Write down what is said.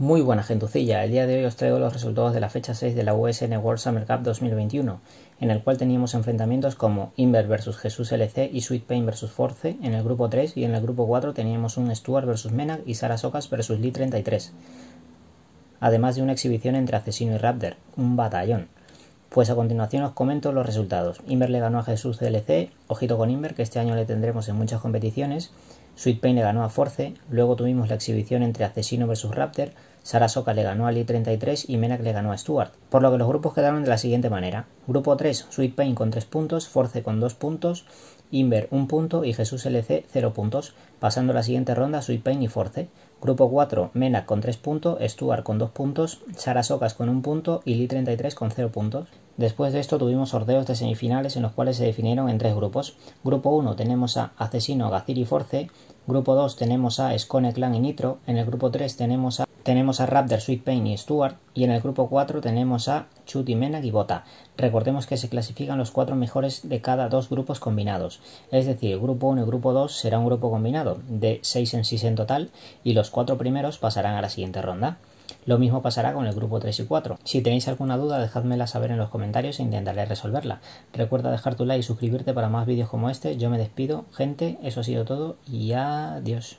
Muy buena gentucilla, el día de hoy os traigo los resultados de la fecha 6 de la USN World Summer Cup 2021, en el cual teníamos enfrentamientos como Inver vs Jesús LC y Sweet Pain vs Force en el grupo 3 y en el grupo 4 teníamos un Stuart vs Menag y Sara Socas vs Lee 33, además de una exhibición entre Asesino y Raptor, un batallón. Pues a continuación os comento los resultados. Inver le ganó a Jesús LC, ojito con Inver que este año le tendremos en muchas competiciones, Sweet Pain le ganó a Force, luego tuvimos la exhibición entre Asesino vs Raptor, Sarasoka le ganó a Lee 33 y Menak le ganó a Stuart. Por lo que los grupos quedaron de la siguiente manera. Grupo 3, Sweet Pain con 3 puntos, Force con 2 puntos, Inver 1 punto y Jesús LC 0 puntos, pasando la siguiente ronda Sweet Pain y Force. Grupo 4, Menak con 3 puntos, Stuart con 2 puntos, Sarasocas con 1 punto y Lee 33 con 0 puntos. Después de esto tuvimos sorteos de semifinales en los cuales se definieron en tres grupos. Grupo 1 tenemos a Asesino, Gazir y Force. Grupo 2 tenemos a Scone, Clan y Nitro. En el grupo 3 tenemos a, tenemos a Raptor, Sweet Pain y Stuart. Y en el grupo 4 tenemos a Chuty, Menag y Bota. Recordemos que se clasifican los cuatro mejores de cada dos grupos combinados. Es decir, grupo 1 y grupo 2 será un grupo combinado de 6 en 6 en total y los cuatro primeros pasarán a la siguiente ronda. Lo mismo pasará con el grupo 3 y 4. Si tenéis alguna duda, dejádmela saber en los comentarios e intentaré resolverla. Recuerda dejar tu like y suscribirte para más vídeos como este. Yo me despido, gente, eso ha sido todo y adiós.